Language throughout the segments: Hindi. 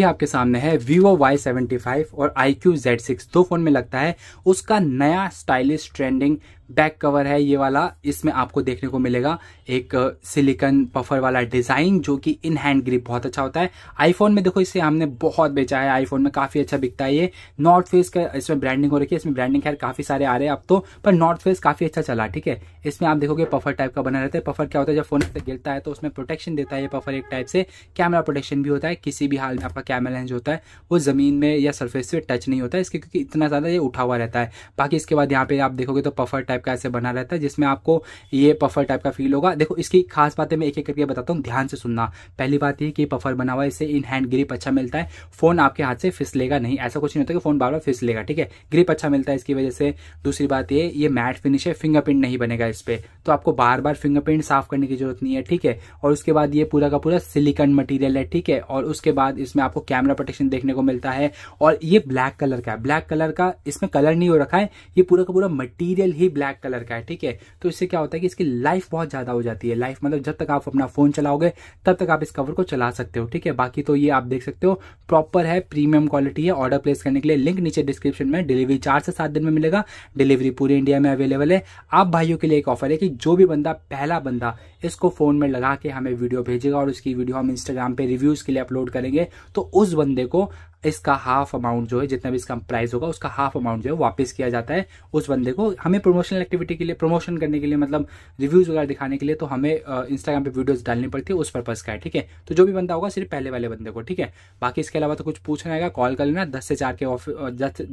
ये आपके सामने है Vivo Y75 और IQ Z6 दो फोन में लगता है उसका नया स्टाइलिश ट्रेंडिंग बैक कवर है ये वाला इसमें आपको देखने को मिलेगा एक सिलिकन पफर वाला डिज़ाइन जो कि इन हैंड ग्रिप बहुत अच्छा होता है आईफोन में देखो इसे हमने बहुत बेचा है आईफोन में काफ़ी अच्छा बिकता है ये नॉर्थ फेस का इसमें ब्रांडिंग हो रखी है इसमें ब्रांडिंग खैर काफ़ी सारे आ रहे हैं अब तो पर नॉर्थ फेस काफ़ी अच्छा चला ठीक है इसमें आप देखोगे पफर टाइप का बना रहता है पफर क्या होता है जब फोन पर गिरता है तो उसमें प्रोटेक्शन देता है ये पफर एक टाइप से कैमरा प्रोटेक्शन भी होता है किसी भी हाल में आपका कैमरा लेंस होता है वो ज़मीन में या सरफेस से टच नहीं होता है इसके क्योंकि इतना ज़्यादा ये उठा हुआ रहता है बाकी इसके बाद यहाँ पे आप देखोगे तो पफर टाइप टाइप का ऐसे बना रहता है जिसमें आपको ये पफर टाइप का फील होगा देखो इसकी खास बातें मैं एक एक करके बताता हूँ ध्यान से सुनना पहली बात ये कि पफर बना हुआ है इससे इन हैंड ग्रिप अच्छा मिलता है फोन आपके हाथ से फिसलेगा नहीं ऐसा कुछ नहीं होता कि फोन बार बार फिसलेगा ठीक है ग्रिप अच्छा मिलता है इसकी वजह से दूसरी बात ये ये मैट फिनिश है फिंगरप्रिंट नहीं बनेगा इस पर तो आपको बार बार फिंगरप्रिंट साफ करने की जरूरत नहीं है ठीक है और उसके बाद ये पूरा का पूरा सिलिकन मटेरियल है ठीक है और उसके बाद इसमें आपको कैमरा प्रोटेक्शन देखने को मिलता है और ये ब्लैक कलर का है ब्लैक कलर का इसमें कलर नहीं हो रखा है ये पूरा का पूरा मटेरियल ही ब्लैक ब्लैक कलर का है ठीक है तो इससे क्या होता है कि इसकी लाइफ बहुत ज़्यादा हो जाती है लाइफ मतलब जब तक आप अपना फ़ोन चलाओगे तब तक आप इस कवर को चला सकते हो ठीक है बाकी तो ये आप देख सकते हो प्रॉपर है प्रीमियम क्वालिटी है ऑर्डर प्लेस करने के लिए लिंक नीचे डिस्क्रिप्शन में डिलीवरी चार से सात दिन में मिलेगा डिलीवरी पूरे इंडिया में अवेलेबल है आप भाइयों के लिए एक ऑफर है कि जो भी बंदा पहला बंदा इसको फ़ोन में लगा के हमें वीडियो भेजेगा और उसकी वीडियो हम इंस्टाग्राम पर रिव्यूज़ के लिए अपलोड करेंगे तो उस बंदे को इसका हाफ अमाउंट जो है जितना भी इसका प्राइस होगा उसका हाफ अमाउंट जो है वापस किया जाता है उस बंदे को हमें प्रमोशनल एक्टिविटी के लिए प्रमोशन करने के लिए मतलब रिव्यूज वगैरह दिखाने के लिए तो हमें इंस्टाग्राम पे वीडियोस डालनी पड़ती है उस पर्पज का है ठीक है तो जो भी बंदा होगा सिर्फ पहले वाले बंदे को ठीक है बाकी इसके अलावा तो कुछ पूछना आएगा कॉल कर लेना दस से चार के ऑफिस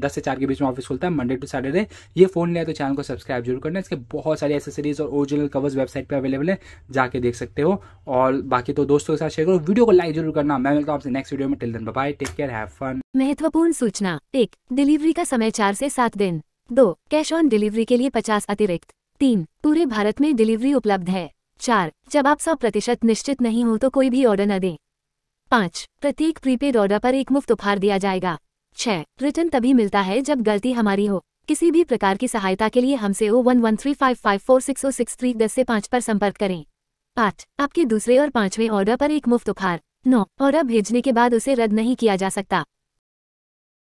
दस से चार के बीच में ऑफिस खुलता है मंडे टू सैटरडे ये फोन लिया तो चैनल को सब्सक्राइब जरूर करना इसके बहुत सारी एसेसरीज और ओरिजिनल कवर्स वेबसाइट पर अवेलेबल है जाके देख सकते हो और बाकी तो दोस्तों के साथ शेयर करो वीडियो को लाइक जरूर करना मैं मिलता हूँ आपसे नेक्स्ट वीडियो में till then bye take care have fun महत्वपूर्ण सूचना एक डिलीवरी का समय चार से सात दिन दो कैश ऑन डिलीवरी के लिए पचास अतिरिक्त तीन पूरे भारत में डिलीवरी उपलब्ध है चार जब आप सौ प्रतिशत निश्चित नहीं हो तो कोई भी ऑर्डर न दें पाँच प्रत्येक प्रीपेड ऑर्डर पर एक मुफ्त उपहार दिया जाएगा छः रिटर्न तभी मिलता है जब गलती हमारी हो किसी भी प्रकार की सहायता के लिए हमसे o one one three five five four six o six three दस से पाँच पर संपर्क करें आठ आपके दूसरे और पाँचवें ऑर्डर पर एक मुफ्त उपहार नौ और अब भेजने के बाद उसे रद्द नहीं किया जा सकता